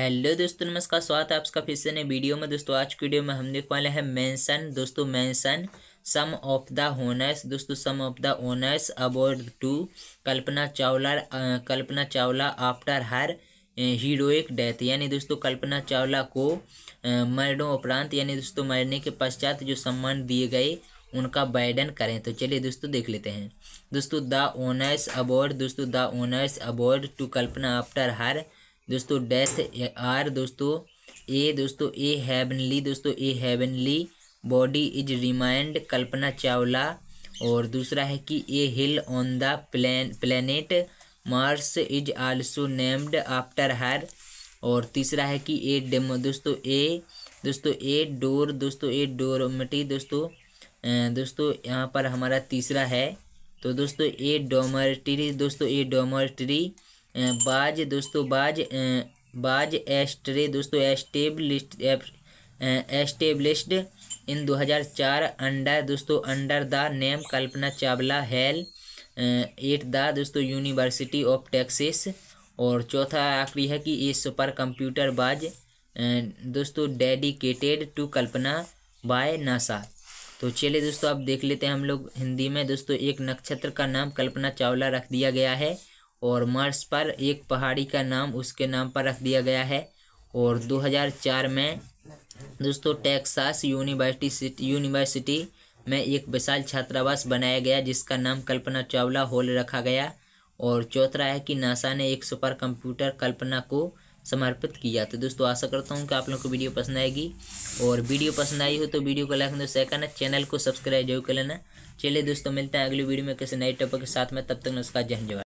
hello दोस्तों नमस्कार स्वागत है आपका फिर से नए वीडियो में दोस्तों आज की वीडियो में हम देख वाले हैं मेंशन दोस्तों mention some of the honours दोस्तों some of the honours about to Kalpana Chawla Kalpana Chawla after her heroic death यानी दोस्तों कल्पना चावला को मरणों उपरांत यानी दोस्तों मरने के पश्चात जो सम्मान दिए गए उनका बैडन करें तो चलिए दोस्तों देख लेते हैं दोस्तों द ओनर्स अबोर्ड दोस्तों the honours aboard to Kalpana after her दोस्तों डेथ आर दोस्तों ए दोस्तों ए हैवनली दोस्तों a heavenly body is remind Kalpana Chawla और दूसरा है कि a hill on the plan planet Mars is also named after her और तीसरा है कि ए डेमो दोस्तों ए दोस्तों ए डोर दोस्तों ए डोरमटी दोस्तों दोस्तों यहाँ पर हमारा तीसरा है तो दोस्तों ए डोमरटरी दोस्तों ए डोमरटरी बाज दोस्तों बाज बाज एस्ट्रे दोस्तों एस्टेब्लिस्ट एस्टेब्लिश्ड इन 2004 अंडर दोस्तों under the name Kalpana Chawla hall at the दोस्तों यूनिवर्सिटी ऑफ टेक्सिस और चौथा आखिरी है कि ये सुपर कंप्यूटर बाज दोस्तों dedicated to Kalpana by NASA तो चलिए दोस्तों अब देख लेते हैं हम लोग हिंदी में दोस्तों एक नक्षत्र का नाम कल्पना चावला रख दिया गया है और मार्स पर एक पहाड़ी का नाम उसके नाम पर रख दिया गया है और 2004 में दोस्तों टेक्सास यूनिवर्सिटी यूनिवर्सिटी में एक विशाल छात्रावास बनाया गया जिसका नाम कल्पना चावला हॉल रखा गया और चौथा है कि नासा ने एक सुपर कंप्यूटर कल्पना को समर्पित किया तो दोस्तों आशा करता हूँ कि आप लोगों को वीडियो पसंद आएगी और वीडियो पसंद आई हो तो वीडियो को लाइक शेयर करना चैनल को सब्सक्राइब जरूर कर लेना चलिए दोस्तों मिलते हैं अगली वीडियो में किसी नए टॉपिक के साथ में तब तक नमस्कार जय जवाब